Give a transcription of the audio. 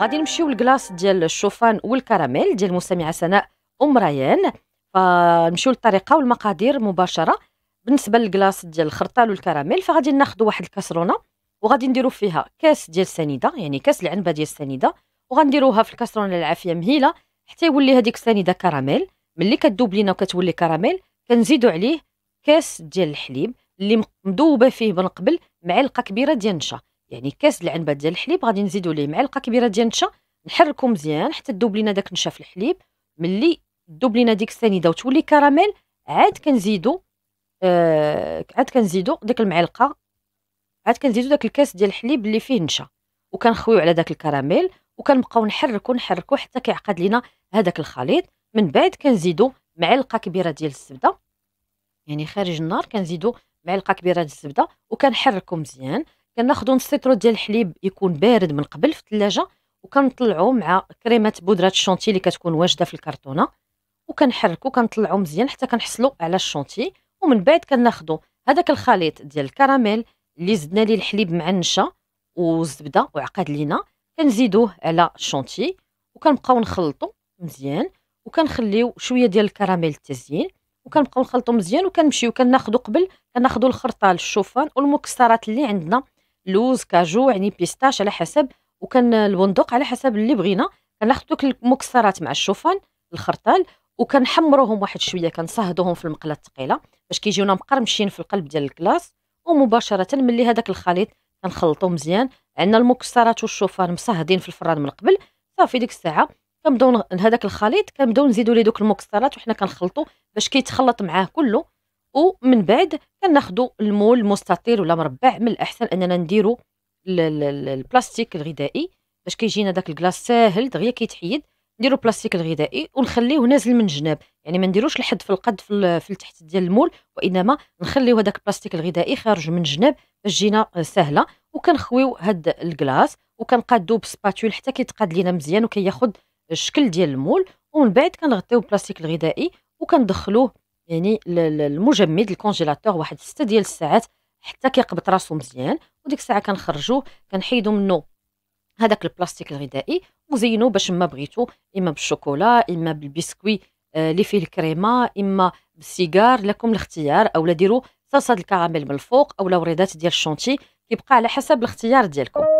غادي نمشيو لكلاص ديال الشوفان والكراميل ديال المستمعه سناء ام ريان فنمشيو للطريقه والمقادير مباشره بالنسبه للكلاص ديال الخرطال والكراميل فغادي ناخذ واحد الكسرونه وغادي نديرو فيها كاس ديال السنيده يعني كاس العنبه ديال السنيده وغنديروها في الكسرونه العافيه مهيله حتى يولي هذيك السنيده كراميل ملي كدوب لينا وكتولي كراميل كنزيدو عليه كاس ديال الحليب اللي مذوبه فيه من قبل معلقه كبيره ديال النشا يعني كاس العنبه ديال الحليب غادي نزيدو ليه معلقه كبيره ديال النشا نحركو مزيان حتى تذوب لينا داك النشا في الحليب ملي تذوب لينا ديك السنيده وتولي كراميل عاد كنزيدو آه عاد كنزيدو ديك المعلقه عاد كنزيدو داك الكاس ديال الحليب اللي فيه نشا وكنخويو على داك الكراميل وكنبقاو نحركو نحركو حتى كيعقد لينا هذاك الخليط من بعد كنزيدو معلقه كبيره ديال الزبده يعني خارج النار كنزيدو معلقه كبيره ديال الزبده وكنحركو مزيان كناخذو نص لتر ديال الحليب يكون بارد من قبل في الثلاجه وكنطلعو مع كريمه بودره الشونتي اللي كتكون واجده في الكرتونه وكنحركو كنطلعو مزيان حتى كنحصلو على الشونتي ومن بعد كناخذو هذاك الخليط ديال الكراميل اللي زدنا ليه الحليب مع النشا والزبده وعقد لينا كنزيدوه على الشونتي وكنبقاو نخلطو مزيان وكنخليو شويه ديال الكراميل التزيين وكنبقاو نخلطو مزيان وكنمشيو كناخدو قبل كناخدو الخرطال الشوفان والمكسرات اللي عندنا لوز كاجو يعني بيستاش على حسب وكان البندق على حسب اللي بغينا كناخدو دوك المكسرات مع الشوفان الخرطال وكنحمروهم واحد شويه كنصهدوهم في المقله الثقيله باش كيجيونا مقرمشين في القلب ديال الكلاص ومباشره ملي هذاك الخليط كنخلطو مزيان عندنا المكسرات والشوفان مصهدين في الفران من قبل صافي ديك الساعه كنبداو هذاك الخليط كنبداو نزيدو ليه دوك المكسرات وحنا كنخلطو باش كيتخلط معاه كله ومن بعد كناخدو المول مستطيل ولا مربع من الاحسن اننا نديرو البلاستيك الغذائي باش كيجينا داك الكلاص ساهل دغيا كيتحيد نديرو البلاستيك الغذائي ونخليه نازل من جناب يعني ما نديروش الحد في القد في التحت ديال المول وانما نخليو هذاك البلاستيك الغذائي خارج من جناب باش تجينا سهله وكنخويو هاد الكلاص وكنقادو بسباتول حتى كيتقاد لينا مزيان وكياخد الشكل ديال المول ومن بعد كنغطيو بلاستيك الغذائي وكندخلوه يعني للمجمد الكونجيلاتور واحد 6 ديال الساعات حتى كيقبط راسو مزيان وديك الساعه كنخرجوه كنحيدو منه هذاك البلاستيك الغذائي وزينو باش ما بغيتو اما بالشوكولا اما بالبسكوي آه، اللي فيه الكريمه اما بالسيجار لكم الاختيار اولا ديروا صلصه الكراميل من الفوق اولا وريدات ديال الشونتي كيبقى على حسب الاختيار ديالكم